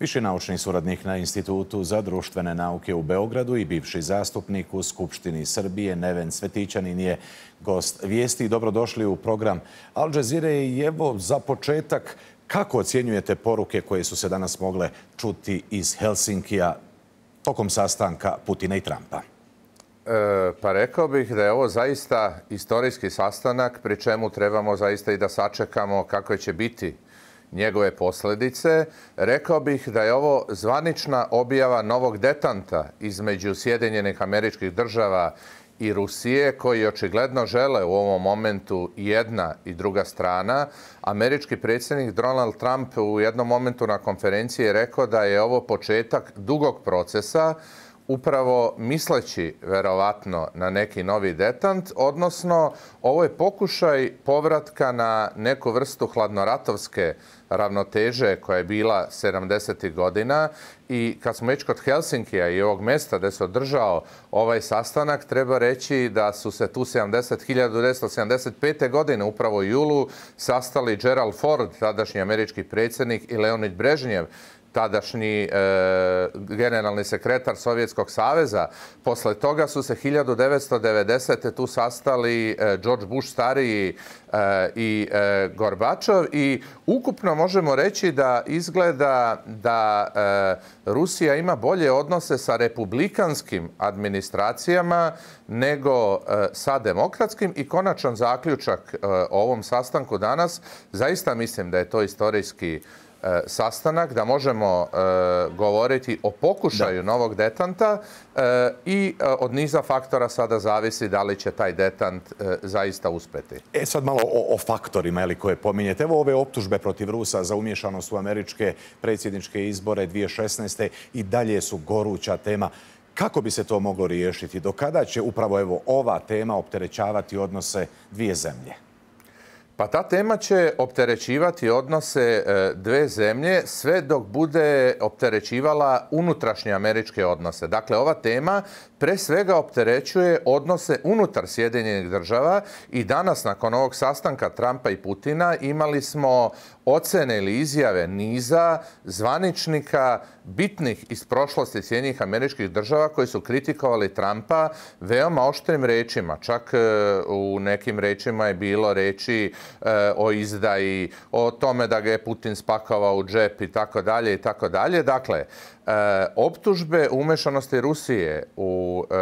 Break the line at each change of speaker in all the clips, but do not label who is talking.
Viši naučni suradnik na Institutu za društvene nauke u Beogradu i bivši zastupnik u Skupštini Srbije Neven Svetićanin je gost vijesti i dobrodošli u program Al Jazeera i evo za početak kako ocjenjujete poruke koje su se danas mogle čuti iz Helsinkija tokom sastanka Putina i Trumpa?
E, pa rekao bih da je ovo zaista istorijski sastanak, pri čemu trebamo zaista i da sačekamo kako će biti njegove posljedice. Rekao bih da je ovo zvanična objava novog detanta između Sjedinjenih američkih država i Rusije koji očigledno žele u ovom momentu jedna i druga strana. Američki predsjednik Donald Trump u jednom momentu na konferenciji je rekao da je ovo početak dugog procesa upravo misleći verovatno na neki novi detant, odnosno ovo je pokušaj povratka na neku vrstu hladnoratovske ravnoteže koja je bila 70. godina i kad smo već kod Helsinkija i ovog mjesta gdje se održao ovaj sastanak, treba reći da su se tu 70. 1975. godine, upravo u julu, sastali Gerald Ford, tadašnji američki predsjednik i Leonid Brežnjev, tadašnji e, generalni sekretar Sovjetskog saveza. Posle toga su se 1990. tu sastali e, George Bush stariji e, i Gorbačov i ukupno možemo reći da izgleda da Rusija ima bolje odnose sa republikanskim administracijama nego sa demokratskim i konačan zaključak o ovom sastanku danas zaista mislim da je to istorijski E, sastanak da možemo e, govoriti o pokušaju novog detanta e, i od niza faktora sada zavisi da li će taj detant zaista uspeti.
E sad malo o, faktorima ili koje pominjete. Evo ove optužbe protiv Rusa za umješanost u američke predsjedničke izbore 2016. i dalje su goruća tema. Kako bi se to moglo
riješiti? Do kada će upravo evo ova tema opterećavati odnose dvije zemlje? Pa ta tema će opterećivati odnose e, dve zemlje sve dok bude opterećivala unutrašnje američke odnose. Dakle, ova tema pre svega opterećuje odnose unutar Sjedinjenih država i danas nakon ovog sastanka Trumpa i Putina imali smo ocene ili izjave niza zvaničnika bitnih iz prošlosti Sjedinjenih američkih država koji su kritikovali Trumpa veoma oštrim rečima. Čak e, u nekim rečima je bilo reći E, o izdaji, o tome da ga je Putin spakava u džep i tako dalje i tako dalje. Dakle, e, optužbe umešanosti Rusije u e,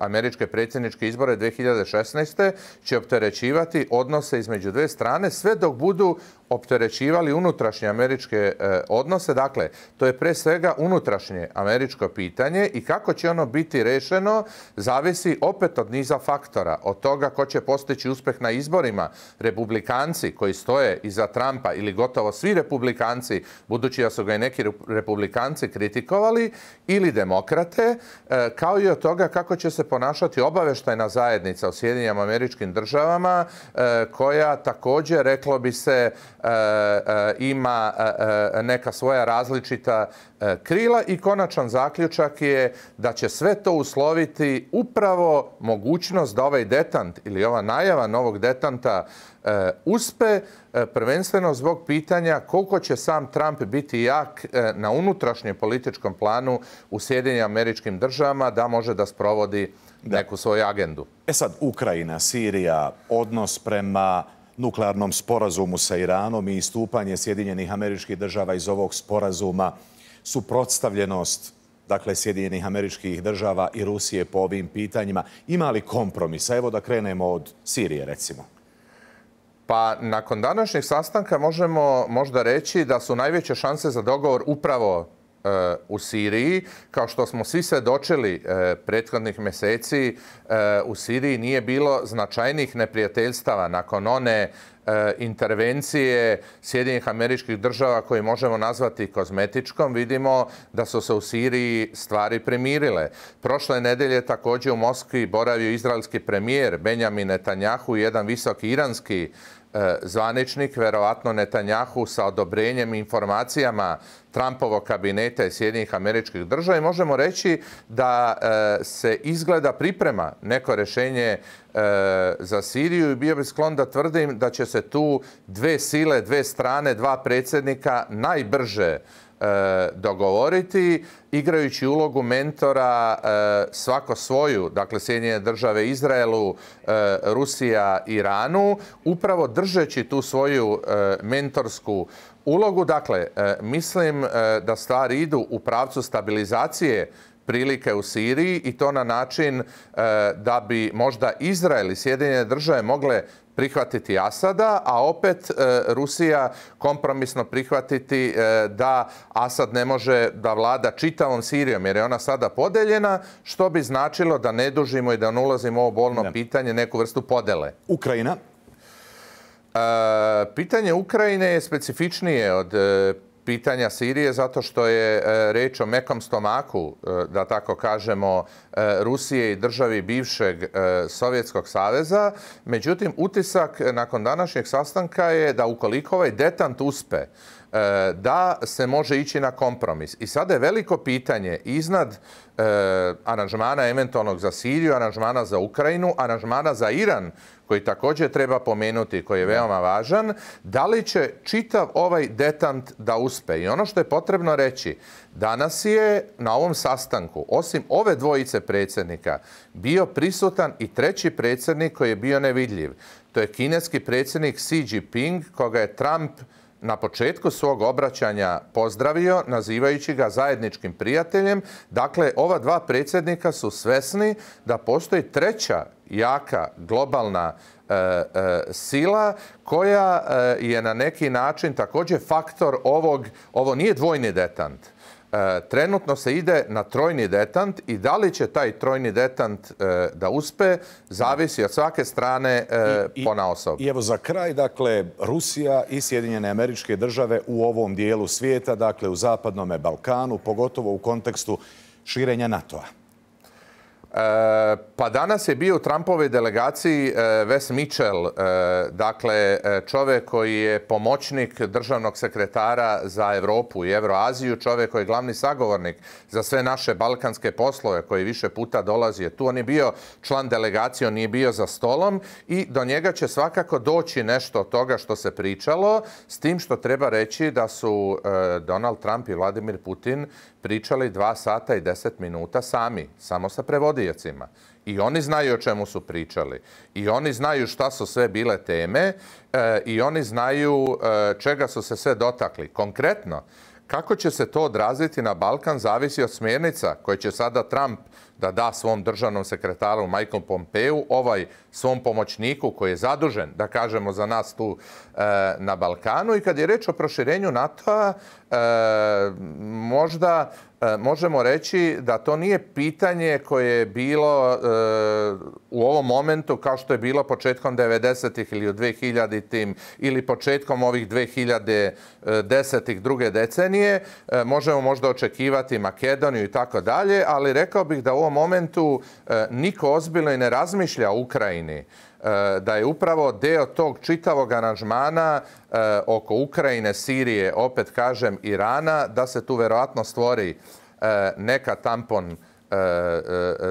američke predsjedničke izbore 2016. će opterećivati odnose između dve strane sve dok budu opterećivali unutrašnje američke e, odnose. Dakle, to je pre svega unutrašnje američko pitanje i kako će ono biti rešeno zavisi opet od niza faktora. Od toga ko će postići uspeh na izborima. Republikanci koji stoje iza Trumpa ili gotovo svi republikanci, budući da su ga i neki republikanci kritikovali, ili demokrate, e, kao i od toga kako će se ponašati obaveštajna zajednica u Sjedinjama američkim državama, e, koja također, reklo bi se, E, e, ima e, neka svoja različita krila i konačan zaključak je da će sve to usloviti upravo mogućnost da ovaj detant ili ova najava novog detanta uspe, prvenstveno zbog pitanja koliko će sam Trump biti jak na unutrašnjem političkom planu u Sjedinjenim američkim državama da može da sprovodi neku svoju agendu. E sad, Ukrajina, Sirija, odnos prema
nuklearnom sporazumu sa Iranom i istupanje Sjedinjenih američkih država iz ovog sporazuma suprotstavljenost dakle Sjedinjenih američkih država i Rusije po
ovim pitanjima. Ima li kompromisa? Evo da krenemo od Sirije recimo. Pa nakon današnjeg sastanka možemo možda reći da su najveće šanse za dogovor upravo Eh, u Siriji. Kao što smo svi svedočili eh, prethodnih mjeseci, eh, u Siriji nije bilo značajnih neprijateljstava nakon one intervencije Sjedinjenih američkih država koje možemo nazvati kozmetičkom, vidimo da su se u Siriji stvari primirile. Prošle nedelje također u Moskvi boravio izraelski premijer Benjamin Netanjahu i jedan visoki iranski E, zvaničnik, verovatno Netanjahu sa odobrenjem informacijama Trumpovog kabineta i Sjedinjih američkih država i možemo reći da e, se izgleda priprema neko rješenje e, za Siriju i bio bi sklon da tvrdim da će se tu dve sile, dve strane, dva predsjednika najbrže E, dogovoriti, igrajući ulogu mentora e, svako svoju, dakle Sjedinjene države Izraelu, e, Rusija, Iranu, upravo držeći tu svoju mentorsku ulogu. Dakle, mislim da stvari idu u pravcu stabilizacije prilike u Siriji i to na način da bi možda Izrael i Sjedinjene države mogle prihvatiti Asada, a opet e, Rusija kompromisno prihvatiti e, da Asad ne može da vlada čitavom Sirijom jer je ona sada podeljena, što bi značilo da ne dužimo i da ne ulazimo u ovo bolno pitanje neku vrstu podele. Ukrajina? E, pitanje Ukrajine je specifičnije od pitanja Sirije zato što je reč o mekom stomaku, da tako kažemo, E, Rusije i državi bivšeg e, Sovjetskog saveza. Međutim, utisak nakon današnjeg sastanka je da ukoliko ovaj detant uspe, e, da se može ići na kompromis. I sada je veliko pitanje iznad aranžmana eventualnog za Siriju, aranžmana za Ukrajinu, aranžmana za Iran, koji također treba pomenuti, koji je veoma važan, da li će čitav ovaj detant da uspe. I ono što je potrebno reći, danas je na ovom sastanku, osim ove dvojice predsjednika bio prisutan i treći predsjednik koji je bio nevidljiv. To je kineski predsjednik Xi Jinping koga je Trump na početku svog obraćanja pozdravio, nazivajući ga zajedničkim prijateljem. Dakle, ova dva predsjednika su svesni da postoji treća jaka globalna e, e, sila koja e, je na neki način također faktor ovog, ovo nije dvojni detant, E, trenutno se ide na trojni detant i da li će taj trojni detant e, da uspe, zavisi od svake strane e, pona I evo za
kraj, dakle, Rusija i Sjedinjene američke države u ovom dijelu svijeta, dakle u zapadnom Balkanu, pogotovo u kontekstu širenja
NATO-a. Eh, pa danas je bio u Trumpove delegaciji eh, Wes Mitchell, eh, dakle čovjek koji je pomoćnik državnog sekretara za Europu i Euroaziju, čovjek koji je glavni sagovornik za sve naše balkanske poslove koji više puta dolazi je tu. On je bio član delegacije, on nije bio za stolom i do njega će svakako doći nešto od toga što se pričalo, s tim što treba reći da su Donald Trump i Vladimir Putin pričali dva sata i deset minuta sami, samo se prevodi Italijacima. I oni znaju o čemu su pričali. I oni znaju šta su sve bile teme. E, I oni znaju e, čega su se sve dotakli. Konkretno, kako će se to odraziti na Balkan zavisi od smjernica koje će sada Trump da da svom državnom sekretaru Michael Pompeu, ovaj svom pomoćniku koji je zadužen, da kažemo, za nas tu e, na Balkanu. I kad je reč o proširenju NATO-a, možda e, možemo reći da to nije pitanje koje je bilo e, u ovom momentu kao što je bilo početkom 90 ili u 2000 ili početkom ovih 2010-ih druge decenije. E, možemo možda očekivati Makedoniju i tako dalje, ali rekao bih da u ovom momentu niko ozbiljno i ne razmišlja o Ukrajini E, da je upravo deo tog čitavog aranžmana e, oko Ukrajine, Sirije, opet kažem Irana, da se tu vjerojatno stvori e, neka tampon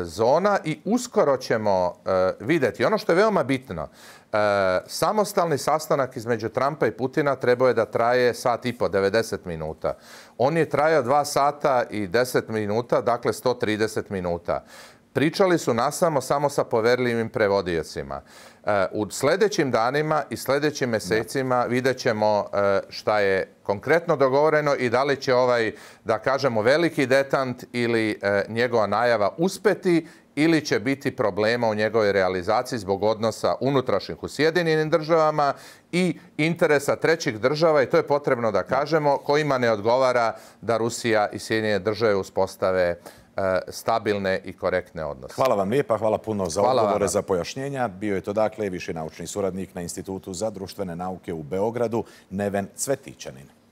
zona i uskoro ćemo vidjeti. Ono što je veoma bitno, samostalni sastanak između Trumpa i Putina trebao je da traje sat i po, 90 minuta. On je trajao 2 sata i 10 minuta, dakle 130 minuta. Pričali su nasamo samo sa poverljivim prevodiocima. E, u sljedećim danima i sljedećim mjesecima vidjet ćemo e, šta je konkretno dogovoreno i da li će ovaj, da kažemo, veliki detant ili e, njegova najava uspeti ili će biti problema u njegovoj realizaciji zbog odnosa unutrašnjih u Sjedinjenim državama i interesa trećih država i to je potrebno da kažemo kojima ne odgovara da Rusija i Sjedinjene države uspostave E, stabilne i korektne odnose. Hvala vam lijepa, hvala puno za odgovore, za
pojašnjenja. Bio je to dakle viši naučni suradnik na Institutu za društvene nauke u Beogradu, Neven Cvetićanin.